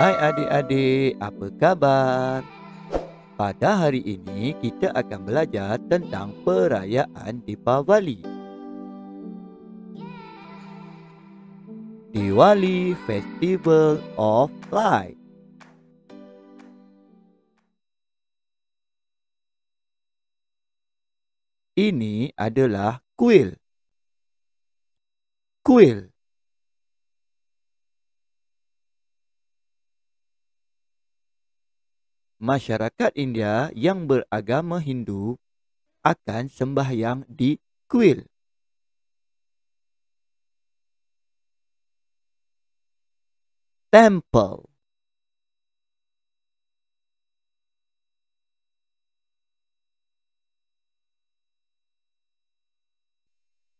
Hai adik-adik, apa khabar? Pada hari ini, kita akan belajar tentang perayaan di Deepavali. Diwali Festival of Light Ini adalah kuil. Kuil masyarakat India yang beragama Hindu akan sembahyang di kuil. Temple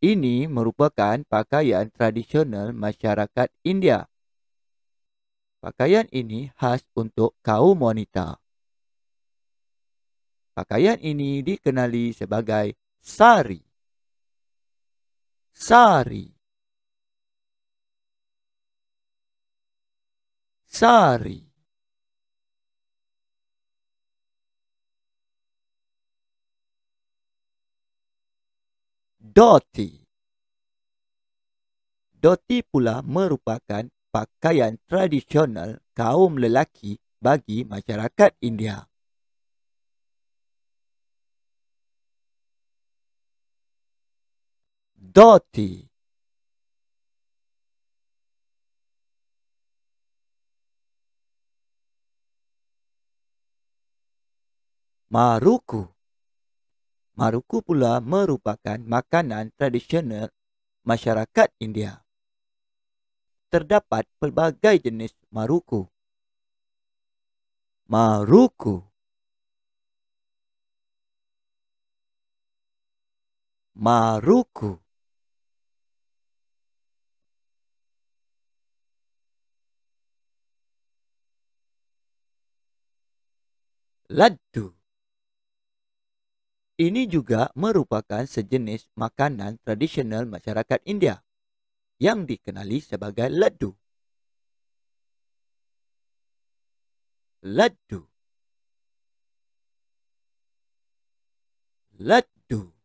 Ini merupakan pakaian tradisional masyarakat India. Pakaian ini khas untuk kaum wanita. Pakaian ini dikenali sebagai sari. Sari. Sari. Doti. Doti pula merupakan pakaian tradisional kaum lelaki bagi masyarakat India. doti. Maruku. Maruku pula merupakan makanan tradisional masyarakat India. Terdapat pelbagai jenis maruku. Maruku. Maruku. laddu. Ini juga merupakan sejenis makanan tradisional masyarakat India yang dikenali sebagai laddu. Laddu. Laddu.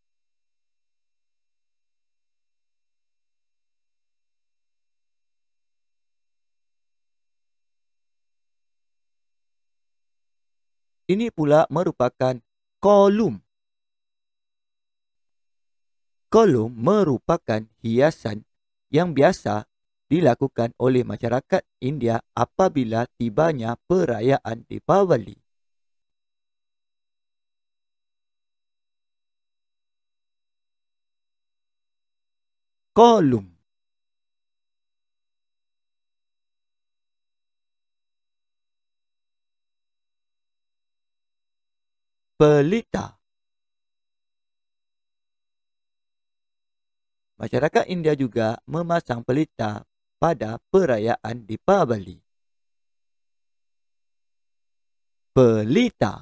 Ini pula merupakan kolum. Kolum merupakan hiasan yang biasa dilakukan oleh masyarakat India apabila tibanya perayaan Deepavali. Kolum pelita. Masyarakat India juga memasang pelita pada perayaan di Deepavali. Pelita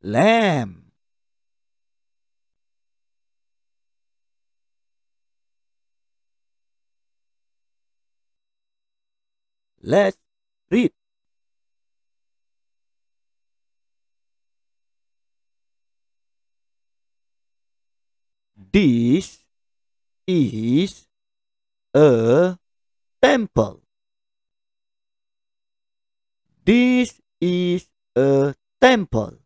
Lamb Let's Read This is a temple. This is a temple.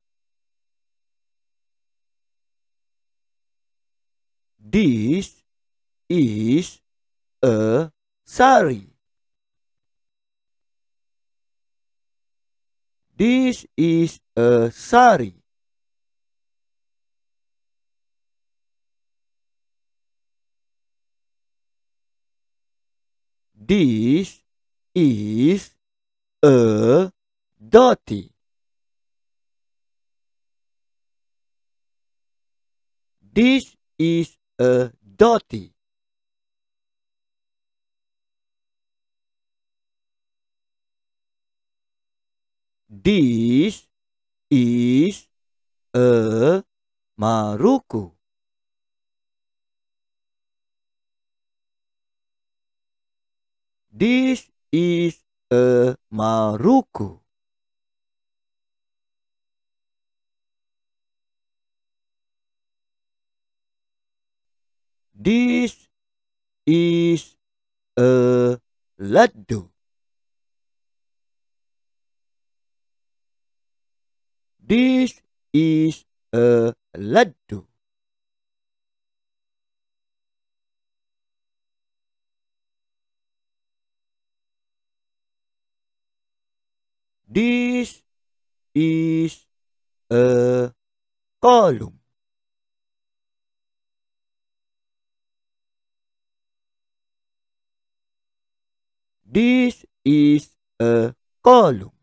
This is a sari. This is a sari. This is a dhoti. This is a dhoti. This is a maruku. This is a maruku. This is a laddu. This is a laddu. This is a column. This is a column.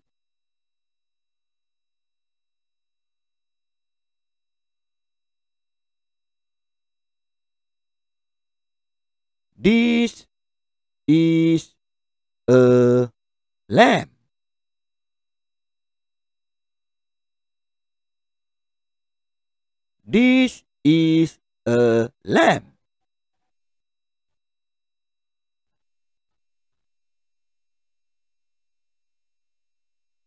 This is a lamb. This is a lamb.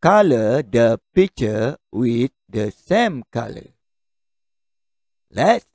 Color the picture with the same color. Let's